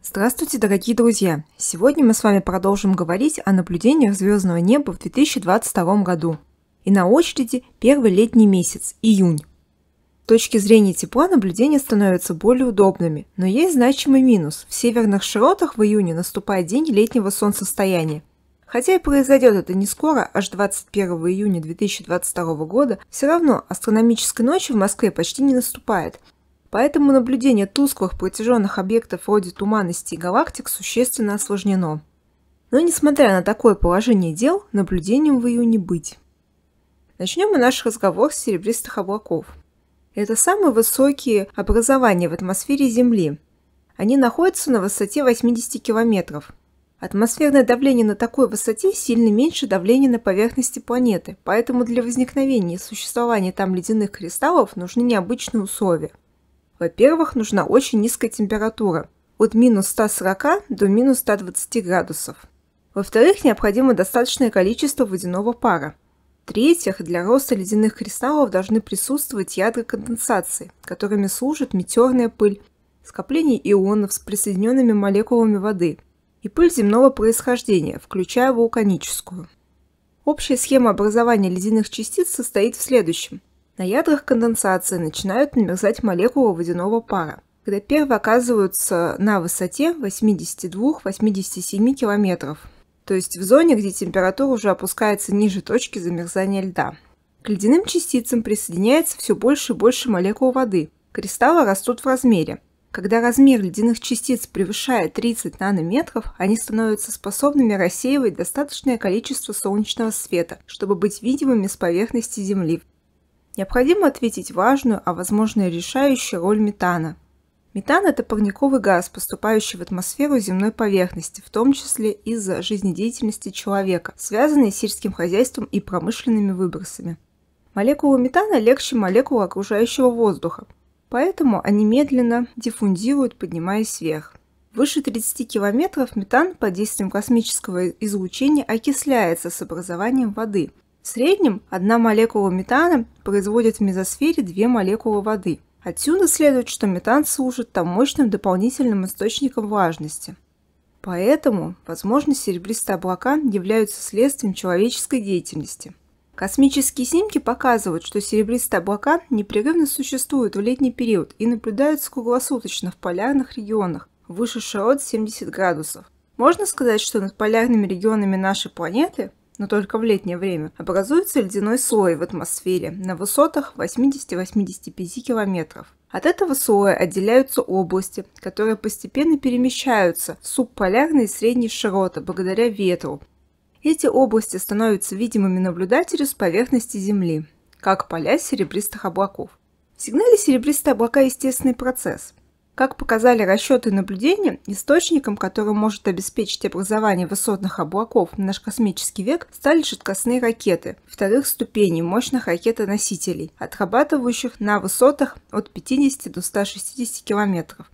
Здравствуйте, дорогие друзья! Сегодня мы с вами продолжим говорить о наблюдениях звездного неба в 2022 году. И на очереди первый летний месяц – июнь точки зрения тепла наблюдения становятся более удобными, но есть значимый минус. В северных широтах в июне наступает день летнего солнцестояния. Хотя и произойдет это не скоро, аж 21 июня 2022 года, все равно астрономической ночи в Москве почти не наступает. Поэтому наблюдение тусклых протяженных объектов вроде туманности и галактик существенно осложнено. Но несмотря на такое положение дел, наблюдением в июне быть. Начнем мы наш разговор с серебристых облаков. Это самые высокие образования в атмосфере Земли. Они находятся на высоте 80 километров. Атмосферное давление на такой высоте сильно меньше давления на поверхности планеты, поэтому для возникновения и существования там ледяных кристаллов нужны необычные условия. Во-первых, нужна очень низкая температура – от минус 140 до минус 120 градусов. Во-вторых, необходимо достаточное количество водяного пара – в-третьих, для роста ледяных кристаллов должны присутствовать ядра конденсации, которыми служит метеорная пыль, скопление ионов с присоединенными молекулами воды и пыль земного происхождения, включая вулканическую. Общая схема образования ледяных частиц состоит в следующем. На ядрах конденсации начинают намерзать молекулы водяного пара, когда первые оказываются на высоте 82-87 километров – то есть в зоне, где температура уже опускается ниже точки замерзания льда. К ледяным частицам присоединяется все больше и больше молекул воды. Кристаллы растут в размере. Когда размер ледяных частиц превышает 30 нанометров, они становятся способными рассеивать достаточное количество солнечного света, чтобы быть видимыми с поверхности Земли. Необходимо ответить важную, а возможно решающую роль метана Метан – это парниковый газ, поступающий в атмосферу земной поверхности, в том числе из-за жизнедеятельности человека, связанный с сельским хозяйством и промышленными выбросами. Молекулы метана легче молекул окружающего воздуха, поэтому они медленно диффундируют, поднимаясь вверх. Выше 30 километров метан под действием космического излучения окисляется с образованием воды. В среднем одна молекула метана производит в мезосфере две молекулы воды – Отсюда следует, что метан служит там мощным дополнительным источником влажности. Поэтому, возможно, серебристые облака являются следствием человеческой деятельности. Космические снимки показывают, что серебристые облака непрерывно существуют в летний период и наблюдаются круглосуточно в полярных регионах выше широт 70 градусов. Можно сказать, что над полярными регионами нашей планеты но только в летнее время, образуется ледяной слой в атмосфере на высотах 80-85 километров. От этого слоя отделяются области, которые постепенно перемещаются в субполярные и средние широты благодаря ветру. Эти области становятся видимыми наблюдателю с поверхности Земли, как поля серебристых облаков. В сигнале серебристые облака – естественный процесс. Как показали расчеты и наблюдения, источником, который может обеспечить образование высотных облаков в наш космический век, стали жидкостные ракеты вторых ступеней мощных ракетоносителей, отрабатывающих на высотах от 50 до 160 километров.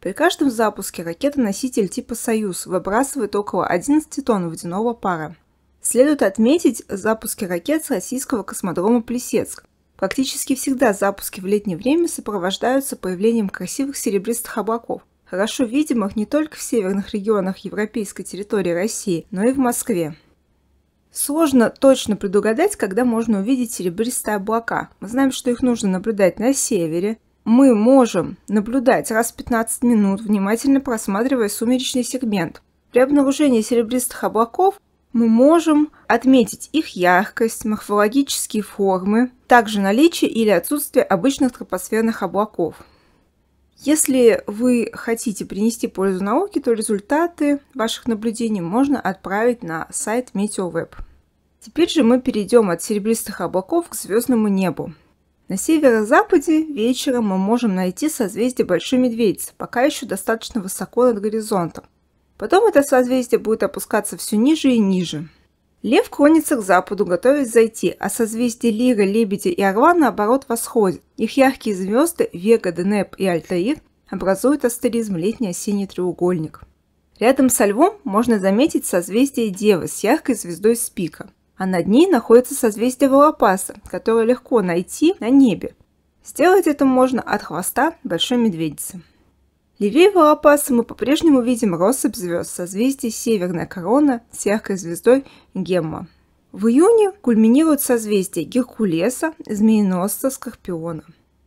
При каждом запуске ракета-носитель типа «Союз» выбрасывает около 11 тонн водяного пара. Следует отметить запуски ракет с российского космодрома Плесецк, Практически всегда запуски в летнее время сопровождаются появлением красивых серебристых облаков, хорошо видимых не только в северных регионах европейской территории России, но и в Москве. Сложно точно предугадать, когда можно увидеть серебристые облака. Мы знаем, что их нужно наблюдать на севере. Мы можем наблюдать раз в 15 минут, внимательно просматривая сумеречный сегмент. При обнаружении серебристых облаков мы можем отметить их яркость, морфологические формы, также наличие или отсутствие обычных тропосферных облаков. Если вы хотите принести пользу науке, то результаты ваших наблюдений можно отправить на сайт MeteoWeb. Теперь же мы перейдем от серебристых облаков к звездному небу. На северо-западе вечером мы можем найти созвездие Большой Медведицы, пока еще достаточно высоко над горизонтом. Потом это созвездие будет опускаться все ниже и ниже. Лев клонится к западу, готовясь зайти, а созвездие Лира, Лебедя и Орла наоборот восходят. Их яркие звезды Вега, Денеп и Альтаир образуют астеризм летний осенний треугольник. Рядом со львом можно заметить созвездие Девы с яркой звездой Спика, а над ней находится созвездие Волопаса, которое легко найти на небе. Сделать это можно от хвоста большой медведицы. Левее Лапаса мы по-прежнему видим россыпь звезд созвездий Северная Корона с яркой звездой Гемма. В июне кульминируют созвездия Геркулеса, Змееносца, Скорпиона.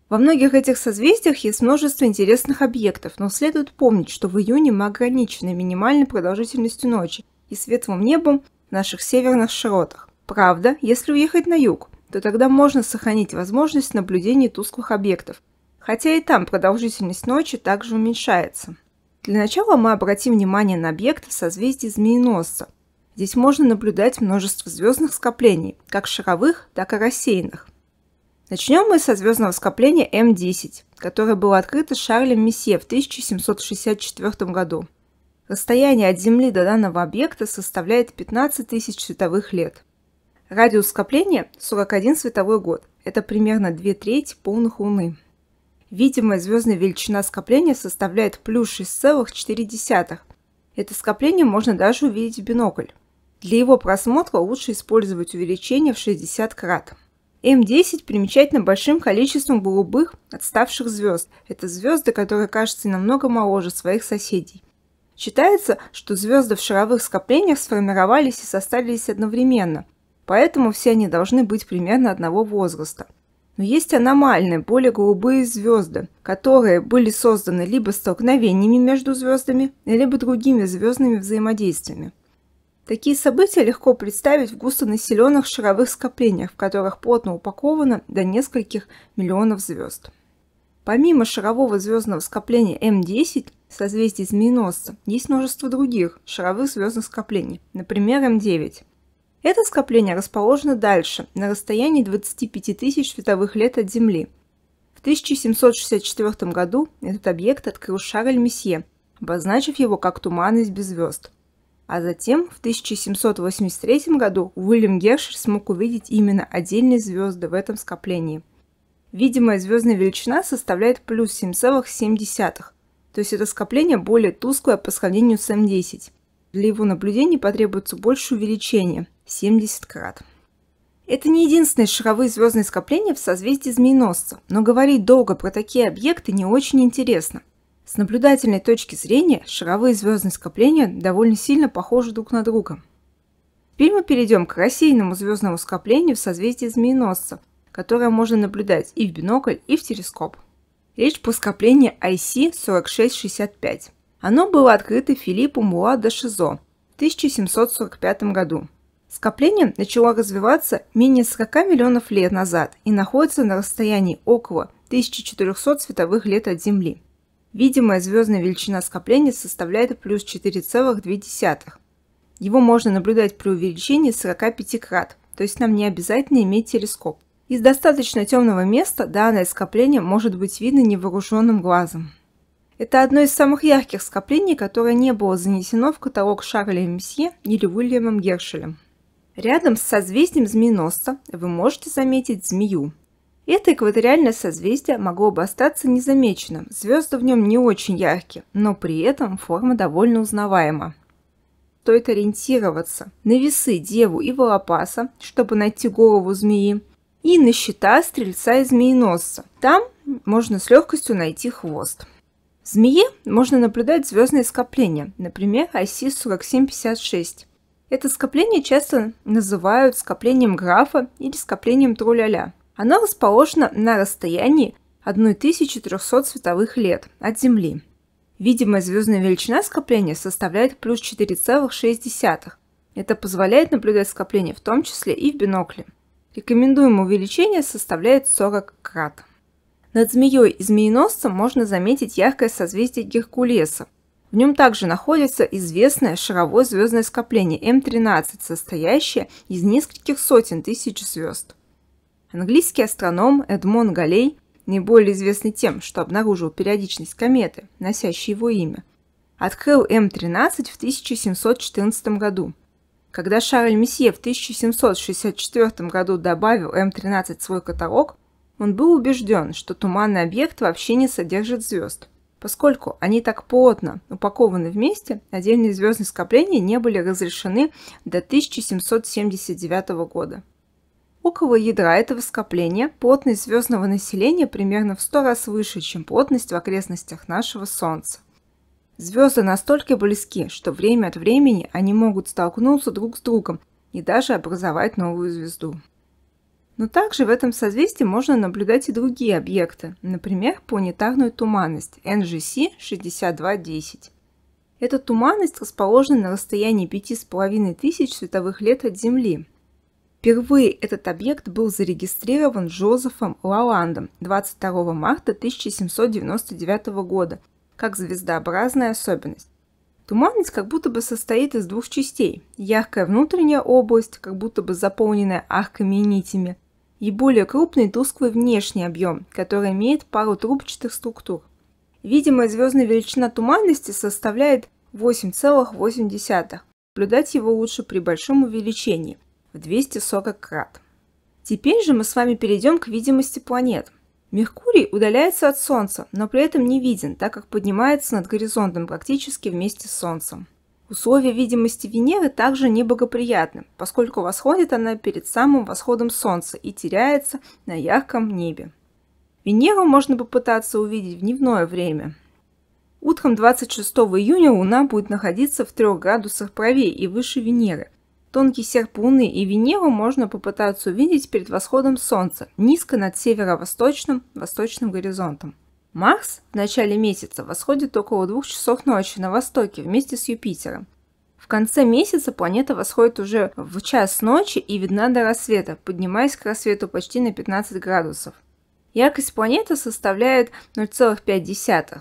Во многих этих созвездиях есть множество интересных объектов, но следует помнить, что в июне мы ограничены минимальной продолжительностью ночи и светлым небом в наших северных широтах. Правда, если уехать на юг, то тогда можно сохранить возможность наблюдения тусклых объектов – хотя и там продолжительность ночи также уменьшается. Для начала мы обратим внимание на объекты в созвездии Змееносца. Здесь можно наблюдать множество звездных скоплений, как шаровых, так и рассеянных. Начнем мы со звездного скопления М10, которое было открыто Шарлем Месье в 1764 году. Расстояние от Земли до данного объекта составляет 15 тысяч световых лет. Радиус скопления – 41 световой год. Это примерно две трети полных Луны. Видимая звездная величина скопления составляет плюс 6,4. Это скопление можно даже увидеть в бинокль. Для его просмотра лучше использовать увеличение в 60 крат. М10 примечательно большим количеством голубых отставших звезд. Это звезды, которые кажутся намного моложе своих соседей. Считается, что звезды в шаровых скоплениях сформировались и состарились одновременно, поэтому все они должны быть примерно одного возраста. Но есть аномальные, более голубые звезды, которые были созданы либо столкновениями между звездами, либо другими звездными взаимодействиями. Такие события легко представить в густонаселенных шаровых скоплениях, в которых плотно упаковано до нескольких миллионов звезд. Помимо шарового звездного скопления М10, созвездие Змееносца, есть множество других шаровых звездных скоплений, например, М9. Это скопление расположено дальше, на расстоянии 25 тысяч световых лет от Земли. В 1764 году этот объект открыл Шарль Месье, обозначив его как туманность без звезд. А затем, в 1783 году, Уильям Гершер смог увидеть именно отдельные звезды в этом скоплении. Видимая звездная величина составляет плюс 7,7, то есть это скопление более тусклое по сравнению с М10. Для его наблюдений потребуется больше увеличения – 70 крат. Это не единственные шаровые звездные скопления в созвездии Змееносца, но говорить долго про такие объекты не очень интересно. С наблюдательной точки зрения шаровые звездные скопления довольно сильно похожи друг на друга. Теперь мы перейдем к рассеянному звездному скоплению в созвездии Змееносца, которое можно наблюдать и в бинокль, и в телескоп. Речь про скопление IC 4665. Оно было открыто Филиппом Муа Шизо в 1745 году. Скопление начало развиваться менее 40 миллионов лет назад и находится на расстоянии около 1400 световых лет от Земли. Видимая звездная величина скопления составляет плюс 4,2. Его можно наблюдать при увеличении 45 крат, то есть нам не обязательно иметь телескоп. Из достаточно темного места данное скопление может быть видно невооруженным глазом. Это одно из самых ярких скоплений, которое не было занесено в каталог Шарля Мсье или Уильямом Гершелем. Рядом с созвездием змееносца вы можете заметить змею. Это экваториальное созвездие могло бы остаться незамеченным, звезды в нем не очень яркие, но при этом форма довольно узнаваема. Стоит ориентироваться на весы Деву и Волопаса, чтобы найти голову змеи, и на щита Стрельца и Змееносца. Там можно с легкостью найти хвост. В змее можно наблюдать звездные скопления, например, оси 4756. Это скопление часто называют скоплением графа или скоплением Труляля. Оно расположено на расстоянии 1300 световых лет от Земли. Видимая звездная величина скопления составляет плюс 4,6. Это позволяет наблюдать скопление в том числе и в бинокле. Рекомендуемое увеличение составляет 40 крат. Над змеей и змееносцем можно заметить яркое созвездие Геркулеса. В нем также находится известное шаровое звездное скопление М13, состоящее из нескольких сотен тысяч звезд. Английский астроном Эдмон Галей наиболее известный тем, что обнаружил периодичность кометы, носящей его имя, открыл М13 в 1714 году. Когда Шарль Месье в 1764 году добавил М13 в свой каталог, он был убежден, что туманный объект вообще не содержит звезд. Поскольку они так плотно упакованы вместе, отдельные звездные скопления не были разрешены до 1779 года. Около ядра этого скопления плотность звездного населения примерно в 100 раз выше, чем плотность в окрестностях нашего Солнца. Звезды настолько близки, что время от времени они могут столкнуться друг с другом и даже образовать новую звезду. Но также в этом созвездии можно наблюдать и другие объекты, например, планетарную туманность NGC 6210. Эта туманность расположена на расстоянии 5500 световых лет от Земли. Впервые этот объект был зарегистрирован Джозефом Лаландом 22 марта 1799 года как звездообразная особенность. Туманность как будто бы состоит из двух частей. Яркая внутренняя область, как будто бы заполненная арками и нитями, и более крупный тусклый внешний объем, который имеет пару трубчатых структур. Видимая звездная величина туманности составляет 8,8. Наблюдать его лучше при большом увеличении в 240 крат. Теперь же мы с вами перейдем к видимости планет. Меркурий удаляется от Солнца, но при этом не виден, так как поднимается над горизонтом практически вместе с Солнцем. Условия видимости Венеры также неблагоприятны, поскольку восходит она перед самым восходом Солнца и теряется на ярком небе. Венеру можно попытаться увидеть в дневное время. Утром 26 июня Луна будет находиться в 3 градусах правее и выше Венеры. Тонкий серп Луны и Венеру можно попытаться увидеть перед восходом Солнца, низко над северо-восточным, восточным горизонтом. Марс в начале месяца восходит около двух часов ночи на востоке вместе с Юпитером. В конце месяца планета восходит уже в час ночи и видна до рассвета, поднимаясь к рассвету почти на 15 градусов. Яркость планеты составляет 0,5.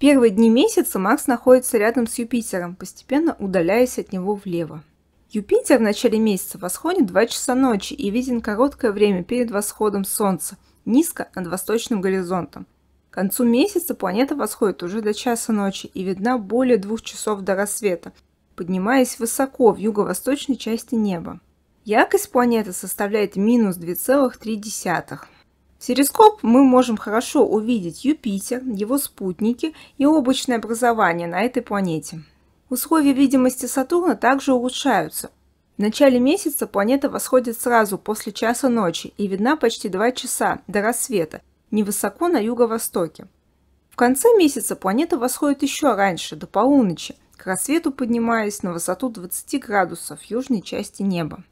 первые дни месяца Марс находится рядом с Юпитером, постепенно удаляясь от него влево. Юпитер в начале месяца восходит 2 часа ночи и виден короткое время перед восходом Солнца, низко над восточным горизонтом. К концу месяца планета восходит уже до часа ночи и видна более двух часов до рассвета, поднимаясь высоко в юго-восточной части неба. Яркость планеты составляет минус 2,3. В телескоп мы можем хорошо увидеть Юпитер, его спутники и облачное образование на этой планете. Условия видимости Сатурна также улучшаются. В начале месяца планета восходит сразу после часа ночи и видна почти 2 часа до рассвета – невысоко на юго-востоке. В конце месяца планета восходит еще раньше, до полуночи, к рассвету поднимаясь на высоту 20 градусов южной части неба.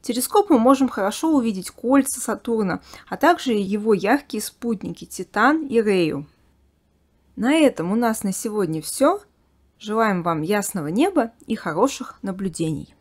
Телескопом можем хорошо увидеть кольца Сатурна, а также его яркие спутники Титан и Рею. На этом у нас на сегодня все. Желаем вам ясного неба и хороших наблюдений.